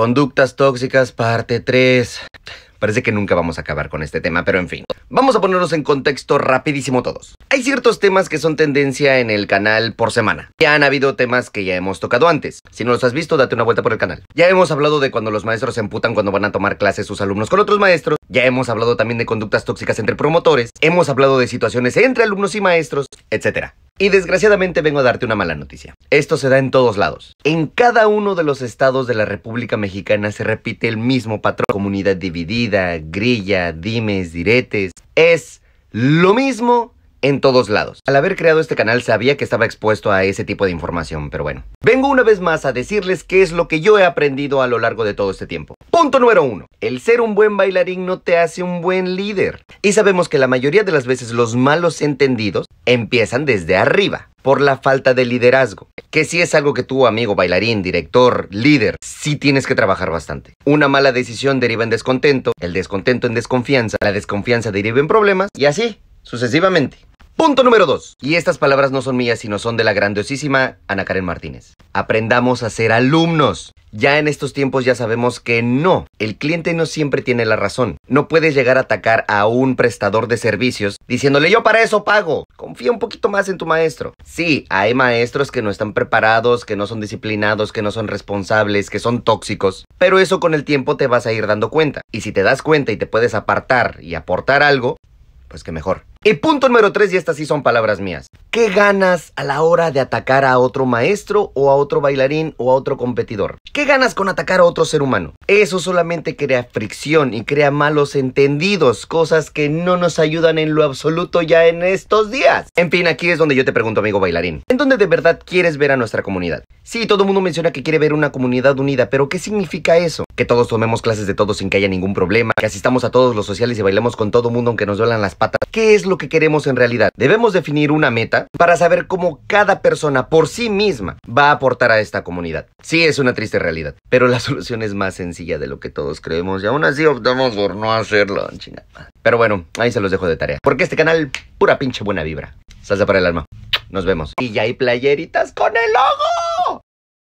Conductas tóxicas, parte 3. Parece que nunca vamos a acabar con este tema, pero en fin. Vamos a ponernos en contexto rapidísimo todos. Hay ciertos temas que son tendencia en el canal por semana. Ya han habido temas que ya hemos tocado antes. Si no los has visto, date una vuelta por el canal. Ya hemos hablado de cuando los maestros se emputan cuando van a tomar clases sus alumnos con otros maestros. Ya hemos hablado también de conductas tóxicas entre promotores. Hemos hablado de situaciones entre alumnos y maestros, etc. Y desgraciadamente vengo a darte una mala noticia. Esto se da en todos lados. En cada uno de los estados de la República Mexicana se repite el mismo patrón. Comunidad dividida, grilla, dimes, diretes. Es lo mismo en todos lados. Al haber creado este canal sabía que estaba expuesto a ese tipo de información, pero bueno. Vengo una vez más a decirles qué es lo que yo he aprendido a lo largo de todo este tiempo. Punto número uno. El ser un buen bailarín no te hace un buen líder. Y sabemos que la mayoría de las veces los malos entendidos empiezan desde arriba por la falta de liderazgo, que sí es algo que tú, amigo bailarín, director, líder, sí tienes que trabajar bastante. Una mala decisión deriva en descontento, el descontento en desconfianza, la desconfianza deriva en problemas y así sucesivamente. Punto número 2. Y estas palabras no son mías, sino son de la grandiosísima Ana Karen Martínez. Aprendamos a ser alumnos. Ya en estos tiempos ya sabemos que no, el cliente no siempre tiene la razón. No puedes llegar a atacar a un prestador de servicios diciéndole yo para eso pago. Confía un poquito más en tu maestro. Sí, hay maestros que no están preparados, que no son disciplinados, que no son responsables, que son tóxicos. Pero eso con el tiempo te vas a ir dando cuenta. Y si te das cuenta y te puedes apartar y aportar algo, pues que mejor. Y punto número tres, y estas sí son palabras mías. ¿Qué ganas a la hora de atacar a otro maestro o a otro bailarín o a otro competidor? ¿Qué ganas con atacar a otro ser humano? Eso solamente crea fricción y crea malos entendidos, cosas que no nos ayudan en lo absoluto ya en estos días. En fin, aquí es donde yo te pregunto, amigo bailarín, ¿en dónde de verdad quieres ver a nuestra comunidad? Sí, todo el mundo menciona que quiere ver una comunidad unida, pero ¿qué significa eso? Que todos tomemos clases de todos sin que haya ningún problema, que asistamos a todos los sociales y bailemos con todo mundo aunque nos duelan las patas. ¿Qué es lo que queremos en realidad. Debemos definir una meta para saber cómo cada persona por sí misma va a aportar a esta comunidad. Sí, es una triste realidad, pero la solución es más sencilla de lo que todos creemos y aún así optamos por no hacerlo. Chingada. Pero bueno, ahí se los dejo de tarea, porque este canal, pura pinche buena vibra. Salsa para el alma. Nos vemos. Y ya hay playeritas con el logo.